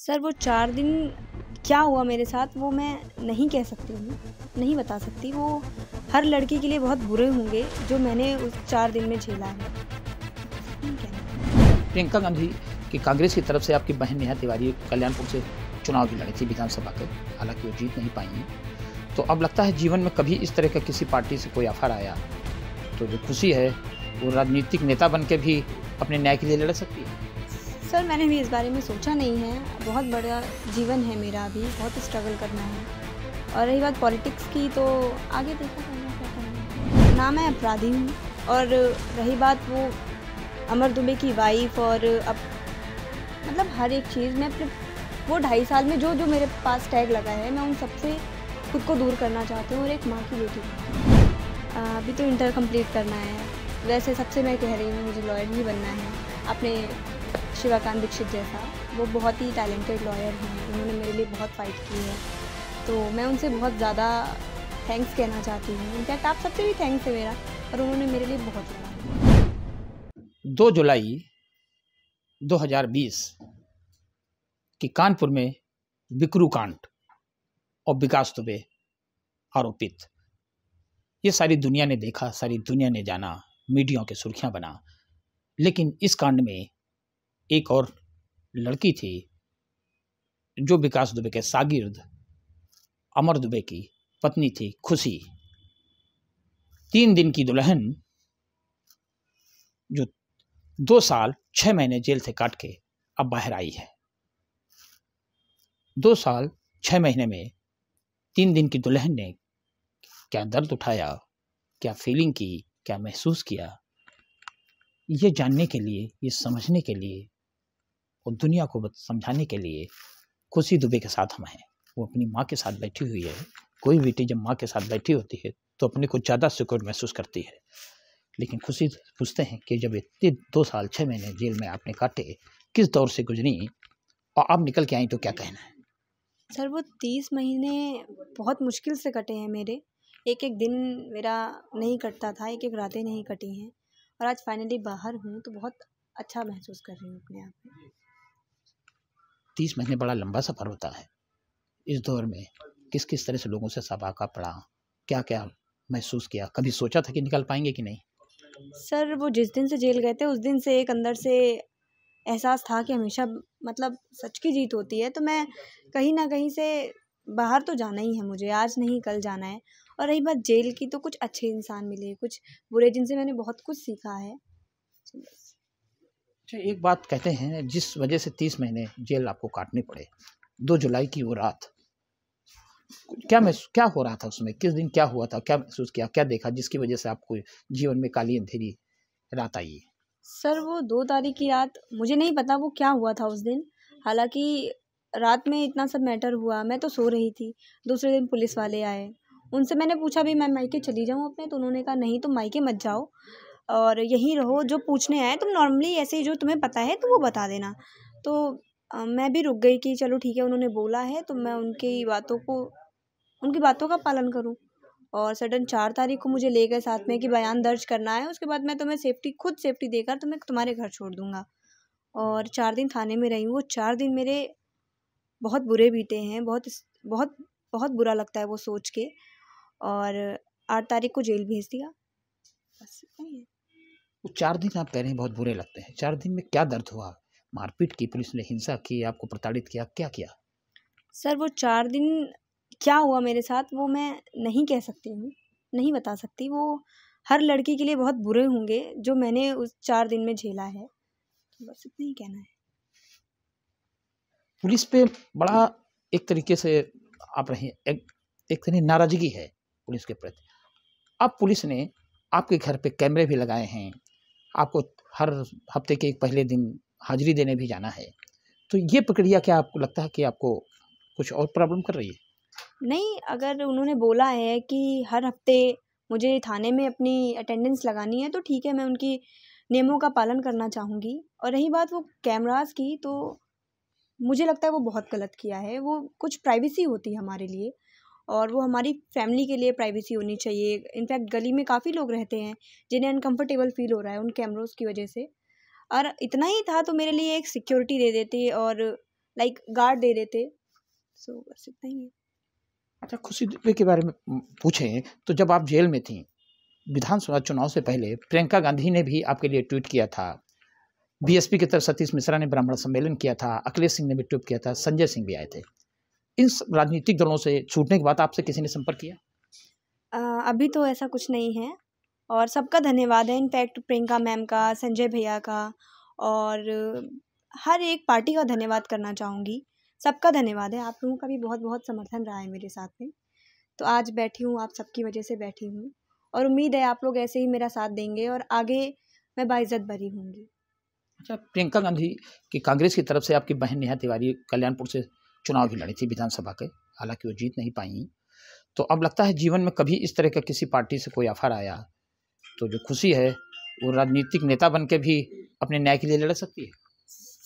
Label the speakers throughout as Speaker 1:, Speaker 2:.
Speaker 1: sir वो चार दिन क्या हुआ मेरे साथ वो मैं नहीं कह सकती हूँ नहीं बता सकती वो हर लड़की के लिए बहुत बुरे होंगे जो मैंने उस चार दिन में झेला है
Speaker 2: प्रियंका गांधी की कांग्रेस की तरफ से आपकी बहन नेहा तिवारी कल्याणपुर से चुनाव भी लड़ी थी विधानसभा के हालांकि वो जीत नहीं पाई तो अब लगता है जीवन में कभी इस तरह का किसी पार्टी से कोई ऑफर आया तो जो खुशी है वो राजनीतिक नेता बन के भी अपने न्याय के लिए लड़ सकती है
Speaker 1: सर मैंने भी इस बारे में सोचा नहीं है बहुत बड़ा जीवन है मेरा अभी बहुत स्ट्रगल करना है और रही बात पॉलिटिक्स की तो आगे देखा करना तो क्या करना ना मैं अपराधी हूँ और रही बात वो अमर दुबे की वाइफ और अब मतलब हर एक चीज़ मैं अपने वो ढाई साल में जो जो मेरे पास टैग लगा है मैं उन सबसे खुद को दूर करना चाहती हूँ और एक माँ की बेटी अभी तो इंटर कंप्लीट करना है वैसे सबसे मैं कह रही हूँ मुझे लॉयर ही बनना है अपने शिवाकांत दीक्षित जैसा वो बहुत ही टैलेंटेड लॉयर हैं उन्होंने मेरे लिए बहुत फाइट की है तो मैं उनसे बहुत ज़्यादा थैंक्स कहना चाहती हूँ इनफैक्ट आप सबसे भी थैंक्स है मेरा और उन्होंने मेरे लिए बहुत लिया
Speaker 2: दो जुलाई 2020 की कानपुर में बिक्रू कांड और विकास दुबे आरोपित ये सारी दुनिया ने देखा सारी दुनिया ने जाना मीडिया के सुर्खियां बना लेकिन इस कांड में एक और लड़की थी जो विकास दुबे के सागिर्द अमर दुबे की पत्नी थी खुशी तीन दिन की दुल्हन जो दो साल छः महीने जेल से काट के अब बाहर आई है दो साल छः महीने में तीन दिन की दुल्हन ने क्या दर्द उठाया क्या फीलिंग की क्या महसूस किया ये जानने के लिए ये समझने के लिए और दुनिया को समझाने के लिए खुशी दुबे के साथ हम हैं वो अपनी माँ के साथ बैठी हुई है कोई बेटी जब माँ के साथ बैठी होती है तो अपने को ज़्यादा सिक्योर महसूस करती है लेकिन खुशी पूछते हैं कि जब इतने दो साल छः महीने जेल में आपने काटे किस दौर से गुजरी और आप निकल के आई तो क्या कहना है
Speaker 1: सर वो तीस महीने बहुत मुश्किल से कटे हैं मेरे एक एक दिन मेरा नहीं कटता था एक एक रातें नहीं कटी हैं और आज फाइनली बाहर हूँ तो बहुत अच्छा महसूस कर रही हूँ अपने
Speaker 2: आप में तीस महीने बड़ा लंबा सफ़र होता है इस दौर में किस किस तरह से लोगों से सबाका पड़ा क्या क्या महसूस किया कभी सोचा था कि निकल पाएंगे कि नहीं
Speaker 1: सर वो जिस दिन से जेल गए थे उस दिन से एक अंदर से एहसास था कि हमेशा मतलब सच की जीत होती है तो मैं कहीं ना कहीं से बाहर तो जाना ही है मुझे आज नहीं कल जाना है और रही बात जेल की तो कुछ अच्छे इंसान मिले कुछ बुरे जिनसे मैंने बहुत कुछ सीखा है
Speaker 2: अच्छा एक बात कहते हैं जिस वजह से तीस महीने जेल आपको काटनी पड़े दो जुलाई की वो रात क्या मैं क्या हो रहा था उसमें किस दिन क्या हुआ था क्या महसूस किया क्या देखा जिसकी वजह से आपको जीवन में काली अंधेरी रात आई
Speaker 1: सर वो दो तारीख की रात मुझे नहीं पता वो क्या हुआ था उस दिन हालांकि रात में इतना सब मैटर हुआ मैं तो सो रही थी दूसरे दिन पुलिस वाले आए उनसे मैंने पूछा भी मैं मायके चली जाऊँ अपने तो उन्होंने कहा नहीं तो मायके मत जाओ और यहीं रहो जो पूछने आए तुम नॉर्मली ऐसे ही जो तुम्हें पता है तो वो बता देना तो आ, मैं भी रुक गई कि चलो ठीक है उन्होंने बोला है तो मैं उनकी बातों को उनकी बातों का पालन करूँ और सडन चार तारीख को मुझे ले गए साथ में कि बयान दर्ज करना है उसके बाद मैं तुम्हें सेफ्टी खुद सेफ्टी देकर तुम्हें तुम्हारे घर छोड़ दूँगा और चार दिन थाने में रही हूँ वो चार दिन मेरे बहुत बुरे बीते हैं बहुत बहुत बहुत बुरा लगता है वो सोच के और आठ तारीख को जेल भेज दिया बस इतना ही है
Speaker 2: चार दिन आप कह रहे हैं बहुत बुरे लगते हैं चार दिन में क्या दर्द हुआ मारपीट की पुलिस ने हिंसा की आपको प्रताड़ित किया क्या किया
Speaker 1: सर वो चार दिन क्या हुआ मेरे साथ वो मैं नहीं कह सकती हूँ नहीं बता सकती वो हर लड़की के लिए बहुत बुरे होंगे जो मैंने उस चार दिन में झेला है बस इतना ही कहना है
Speaker 2: पुलिस पे बड़ा एक तरीके से आप रहे एक, एक तरह नाराजगी है पुलिस के प्रति अब पुलिस ने आपके घर पे कैमरे भी लगाए हैं आपको हर हफ्ते के एक पहले दिन हाजिरी देने भी जाना है तो ये प्रक्रिया क्या आपको लगता है कि आपको कुछ और प्रॉब्लम कर रही है
Speaker 1: नहीं अगर उन्होंने बोला है कि हर हफ्ते मुझे थाने में अपनी अटेंडेंस लगानी है तो ठीक है मैं उनकी नियमों का पालन करना चाहूँगी और रही बात वो कैमराज की तो मुझे लगता है वो बहुत गलत किया है वो कुछ प्राइवेसी होती है हमारे लिए और वो हमारी फैमिली के लिए प्राइवेसी होनी चाहिए इनफैक्ट गली में काफ़ी लोग रहते हैं जिन्हें अनकम्फर्टेबल फील हो रहा है उन कैमरोज़ की वजह से और इतना ही था तो मेरे लिए एक सिक्योरिटी दे देते और लाइक गार्ड दे देते सो बस इतना ही है
Speaker 2: अच्छा खुशी दुबे के बारे में पूछें तो जब आप जेल में थी विधानसभा चुनाव से पहले प्रियंका गांधी ने भी आपके लिए ट्वीट किया था बीएसपी की तरफ सतीश मिश्रा ने ब्राह्मण सम्मेलन किया था अखिलेश सिंह ने भी ट्वीट किया था संजय सिंह भी आए थे इन राजनीतिक दलों से छूटने के बाद आपसे किसी ने संपर्क किया
Speaker 1: आ, अभी तो ऐसा कुछ नहीं है और सबका धन्यवाद है इनफैक्ट प्रियंका मैम का संजय भैया का और हर एक पार्टी का धन्यवाद करना चाहूँगी सबका धन्यवाद है आप लोगों का भी बहुत बहुत समर्थन रहा है मेरे साथ में तो आज बैठी हूँ आप सबकी वजह से बैठी हूँ और उम्मीद है आप लोग ऐसे ही मेरा साथ देंगे और आगे मैं बाइज्जत भरी होंगी
Speaker 2: अच्छा प्रियंका गांधी की कांग्रेस की तरफ से आपकी बहन नेहा तिवारी कल्याणपुर से चुनाव भी लड़ी थी विधानसभा के हालांकि वो जीत नहीं पाई तो अब लगता है जीवन में कभी इस तरह का किसी पार्टी से कोई ऑफर आया तो जो खुशी है वो राजनीतिक नेता बन के भी अपने न्याय के लिए लड़ सकती है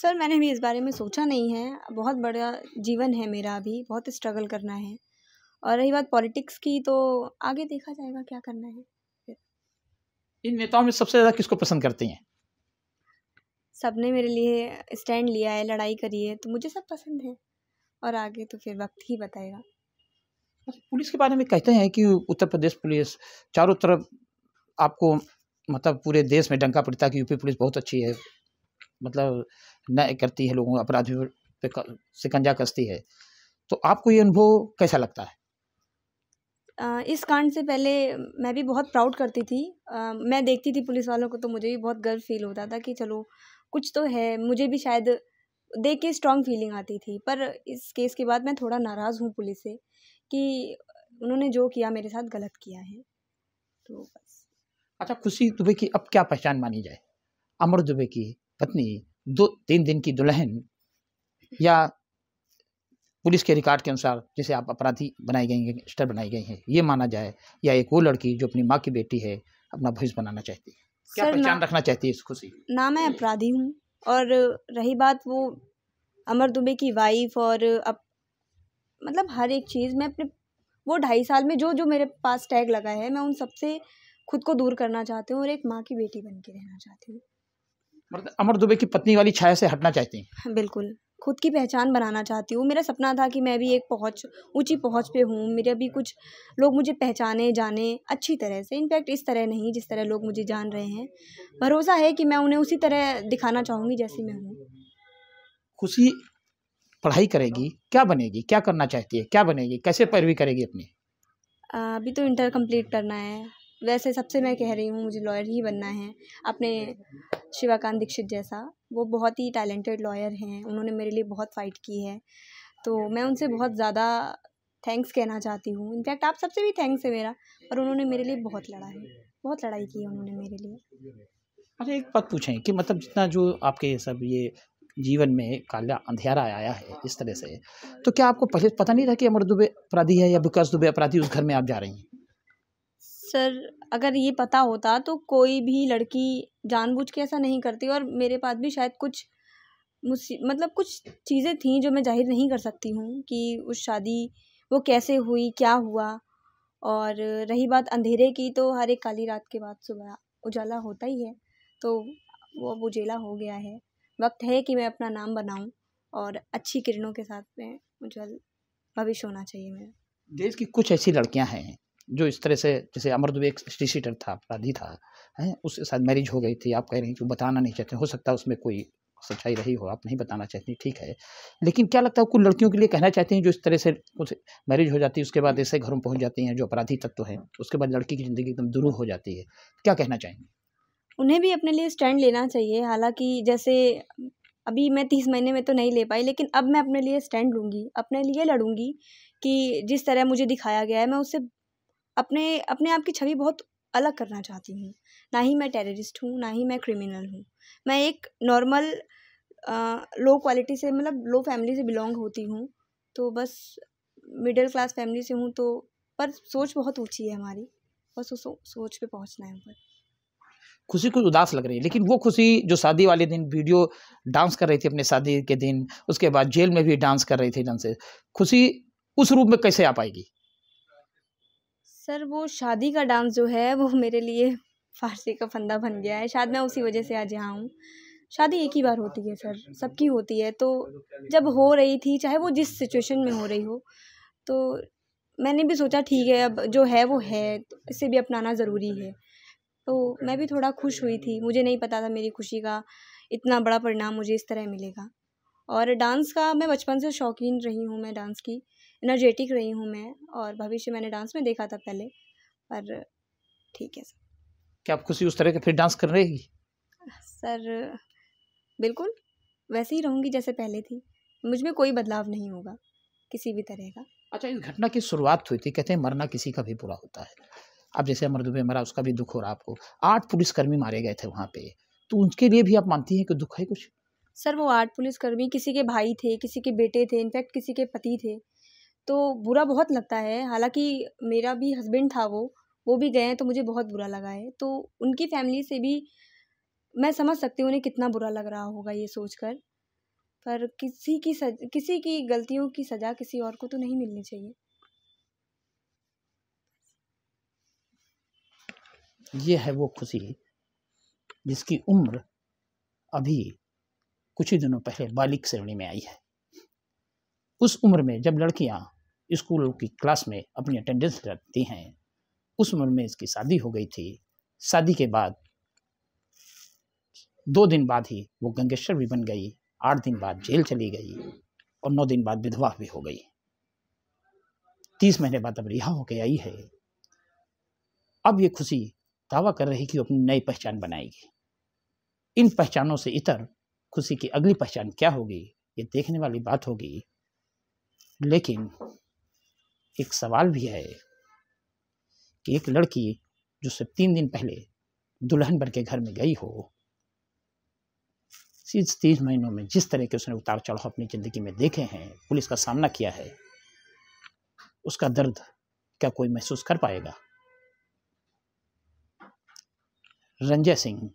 Speaker 1: सर मैंने भी इस बारे में सोचा नहीं है बहुत बड़ा जीवन है मेरा अभी बहुत स्ट्रगल करना है और रही बात पॉलिटिक्स की तो आगे देखा जाएगा क्या करना है
Speaker 2: इन नेताओं में सबसे ज़्यादा किसको पसंद करती हैं
Speaker 1: सबने मेरे लिए स्टैंड लिया है लड़ाई करी है तो मुझे सब पसंद है और आगे तो फिर वक्त ही बताएगा अच्छा,
Speaker 2: पुलिस के बारे में कहते हैं कि उत्तर प्रदेश पुलिस चारों तरफ आपको मतलब पूरे देश में डंका पड़ता है कि यूपी पुलिस बहुत अच्छी है मतलब न करती है लोगों अपराधियों पे शिकंजा कसती है तो आपको ये अनुभव कैसा लगता है
Speaker 1: इस कांड से पहले मैं भी बहुत प्राउड करती थी मैं देखती थी पुलिस वालों को तो मुझे भी बहुत गर्व फील होता था कि चलो कुछ तो है मुझे भी शायद देख के स्ट्रॉन्ग फीलिंग आती थी पर इस केस के बाद मैं थोड़ा नाराज़ हूँ पुलिस से कि उन्होंने जो किया मेरे साथ गलत किया है
Speaker 2: तो बस अच्छा खुशी दुबे की अब क्या पहचान मानी जाए अमर दुबे की पत्नी दो तीन दिन की दुल्हन या पुलिस के रिकॉर्ड के अनुसार जिसे आप अपराधी बनाई गई हैं स्टर बनाई गई हैं ये माना जाए या एक वो लड़की जो अपनी माँ की बेटी है अपना भविष्य बनाना चाहती है क्या पहचान रखना चाहती है इस खुशी
Speaker 1: ना मैं अपराधी हूँ और रही बात वो अमर दुबे की वाइफ़ और अप मतलब हर एक चीज़ मैं अपने वो ढाई साल में जो जो मेरे पास टैग लगा है मैं उन सबसे खुद को दूर करना चाहती हूँ और एक माँ की बेटी बन के रहना चाहती हूँ
Speaker 2: मतलब अमर दुबे की पत्नी वाली छाया से हटना चाहती
Speaker 1: हैं बिल्कुल खुद की पहचान बनाना चाहती हूँ मेरा सपना था कि मैं भी एक पहुँच ऊँची पहुँच पे हूँ मेरे अभी कुछ लोग मुझे पहचाने जाने अच्छी तरह से इनफैक्ट इस तरह नहीं जिस तरह लोग मुझे जान रहे हैं भरोसा है कि मैं उन्हें उसी तरह दिखाना चाहूँगी जैसी मैं हूँ
Speaker 2: खुशी पढ़ाई करेगी क्या बनेगी क्या करना चाहती है क्या बनेगी कैसे पैरवी करेगी अपनी
Speaker 1: अभी तो इंटर कंप्लीट करना है वैसे सबसे मैं कह रही हूँ मुझे लॉयर ही बनना है अपने शिवाकांत दीक्षित जैसा वो बहुत ही टैलेंटेड लॉयर हैं उन्होंने मेरे लिए बहुत फ़ाइट की है तो मैं उनसे बहुत ज़्यादा थैंक्स कहना चाहती हूँ इनफैक्ट आप सबसे भी थैंक्स है मेरा और उन्होंने मेरे लिए बहुत लड़ा है बहुत लड़ाई की है उन्होंने मेरे लिए अरे
Speaker 2: अच्छा, एक बात पूछें कि मतलब जितना जो आपके सब ये जीवन में काला अंधेरा आया है इस तरह से तो क्या आपको पहले पता नहीं था कि अमर दुबे अपराधी है या विकास दुबे अपराधी उस घर में आप जा रही हैं
Speaker 1: सर अगर ये पता होता तो कोई भी लड़की जानबूझ के ऐसा नहीं करती और मेरे पास भी शायद कुछ मतलब कुछ चीज़ें थीं जो मैं जाहिर नहीं कर सकती हूँ कि उस शादी वो कैसे हुई क्या हुआ और रही बात अंधेरे की तो हर एक काली रात के बाद सुबह उजाला होता ही है तो वो अब उजेला हो गया है वक्त है कि मैं अपना नाम बनाऊं और अच्छी किरणों के साथ में उज्जवल भविष्य होना चाहिए मेरा
Speaker 2: देश की कुछ ऐसी लड़कियां हैं जो इस तरह से जैसे अमर दुबे एक स्टी था अपराधी था है उसके साथ मैरिज हो गई थी आप कह रहे हैं कि बताना नहीं चाहते हो सकता है उसमें कोई सच्चाई रही हो आप नहीं बताना चाहती ठीक है लेकिन क्या लगता है कुछ लड़कियों के लिए कहना चाहते हैं जो इस तरह से कुछ मैरिज हो जाती है उसके बाद ऐसे घरों में पहुँच जाती हैं जो अपराधी तत्व हैं उसके बाद लड़की की ज़िंदगी एकदम दुरू हो जाती है क्या कहना चाहेंगे
Speaker 1: उन्हें भी अपने लिए स्टैंड लेना चाहिए हालांकि जैसे अभी मैं तीस महीने में तो नहीं ले पाई लेकिन अब मैं अपने लिए स्टैंड लूँगी अपने लिए लड़ूंगी कि जिस तरह मुझे दिखाया गया है मैं उससे अपने अपने आप की छवि बहुत अलग करना चाहती हूँ ना ही मैं टेररिस्ट हूँ ना ही मैं क्रिमिनल हूँ मैं एक नॉर्मल लो क्वालिटी से मतलब लो फैमिली से बिलोंग होती हूँ तो बस मिडिल क्लास फैमिली से हूँ तो पर सोच बहुत ऊँची है हमारी बस उस सोच पे पहुँचना है पर
Speaker 2: खुशी कुछ उदास लग रही है लेकिन वो खुशी जो शादी वाले दिन वीडियो डांस कर रही थी अपने शादी के दिन उसके बाद जेल में भी डांस कर रही थी से खुशी उस रूप में कैसे आ पाएगी
Speaker 1: सर वो शादी का डांस जो है वो मेरे लिए फ़ारसी का फंदा बन गया है शायद मैं उसी वजह से आज यहाँ हूँ शादी एक ही बार होती है सर सबकी होती है तो जब हो रही थी चाहे वो जिस सिचुएशन में हो रही हो तो मैंने भी सोचा ठीक है अब जो है वो है तो इसे भी अपनाना ज़रूरी है तो मैं भी थोड़ा खुश हुई थी मुझे नहीं पता था मेरी खुशी का इतना बड़ा परिणाम मुझे इस तरह मिलेगा और डांस का मैं बचपन से शौकीन रही हूँ मैं डांस की एनर्जेटिक रही हूँ मैं और भविष्य मैंने डांस में देखा था पहले पर ठीक है सर
Speaker 2: क्या आप खुशी उस तरह के फिर डांस कर रहेगी
Speaker 1: सर बिल्कुल वैसे ही रहूँगी जैसे पहले थी मुझ में कोई बदलाव नहीं होगा किसी भी तरह का
Speaker 2: अच्छा इस घटना की शुरुआत हुई थी कहते हैं मरना किसी का भी बुरा होता है अब जैसे अमर दुबे मरा उसका भी दुख हो रहा आपको आठ पुलिसकर्मी मारे गए थे वहाँ पे तो उनके लिए भी आप मानती हैं कि दुख है कुछ
Speaker 1: सर वो आठ पुलिसकर्मी किसी के भाई थे किसी के बेटे थे इनफैक्ट किसी के पति थे तो बुरा बहुत लगता है हालांकि मेरा भी हस्बैंड था वो वो भी गए हैं तो मुझे बहुत बुरा लगा है तो उनकी फैमिली से भी मैं समझ सकती हूँ उन्हें कितना बुरा लग रहा होगा ये सोचकर पर किसी की सज किसी की गलतियों की सज़ा किसी और को तो नहीं मिलनी चाहिए
Speaker 2: ये है वो खुशी जिसकी उम्र अभी कुछ ही दिनों पहले बालिक श्रेणी में आई है उस उम्र में जब लड़कियां स्कूल की क्लास में अपनी अटेंडेंस रखती हैं उस उम्र में इसकी शादी हो गई थी शादी के बाद दो दिन बाद ही वो गंगेश्वर भी बन गई आठ दिन बाद जेल चली गई और नौ दिन बाद विधवा भी हो गई तीस महीने बाद अब रिहा होकर आई है अब ये खुशी दावा कर रही कि वो अपनी नई पहचान बनाएगी इन पहचानों से इतर खुशी की अगली पहचान क्या होगी ये देखने वाली बात होगी लेकिन एक सवाल भी है कि एक लड़की जो सिर्फ तीन दिन पहले दुल्हन बन के घर में गई हो इस तीन महीनों में जिस तरह के उसने उतार चढ़ाव अपनी ज़िंदगी में देखे हैं पुलिस का सामना किया है उसका दर्द क्या कोई महसूस कर पाएगा रंजय सिंह